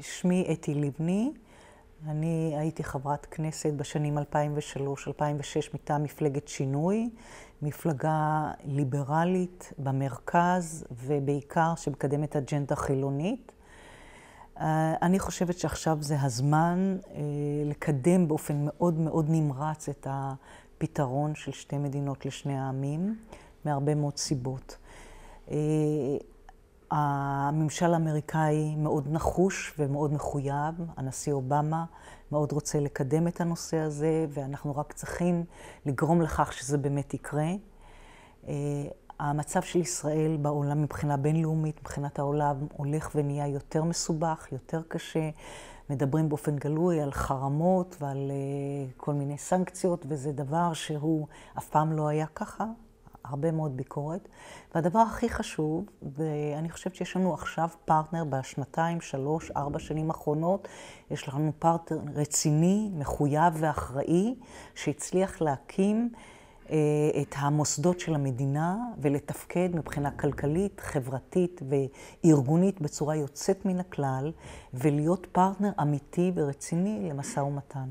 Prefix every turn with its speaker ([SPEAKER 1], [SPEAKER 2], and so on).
[SPEAKER 1] שמי אתי לבני, אני הייתי חברת כנסת בשנים 2003-2006 מטעם מפלגת שינוי, מפלגה ליברלית במרכז ובעיקר שמקדמת אג'נדה חילונית. אה, אני חושבת שעכשיו זה הזמן אה, לקדם באופן מאוד מאוד נמרץ את הפתרון של שתי מדינות לשני העמים, מהרבה מאוד סיבות. אה, הממשל האמריקאי מאוד נחוש ומאוד מחויב, הנשיא אובמה מאוד רוצה לקדם את הנושא הזה, ואנחנו רק צריכים לגרום לכך שזה באמת יקרה. אה, המצב של ישראל בעולם מבחינה בינלאומית, מבחינת העולם, הולך ונהיה יותר מסובך, יותר קשה. מדברים באופן גלוי על חרמות ועל אה, כל מיני סנקציות, וזה דבר שהוא אף פעם לא היה ככה. הרבה מאוד ביקורת. והדבר הכי חשוב, ואני חושבת שיש לנו עכשיו פרטנר בשנתיים, שלוש, ארבע שנים האחרונות, יש לנו פרטנר רציני, מחויב ואחראי, שהצליח להקים אה, את המוסדות של המדינה ולתפקד מבחינה כלכלית, חברתית וארגונית בצורה יוצאת מן הכלל, ולהיות פרטנר אמיתי ורציני למשא ומתן.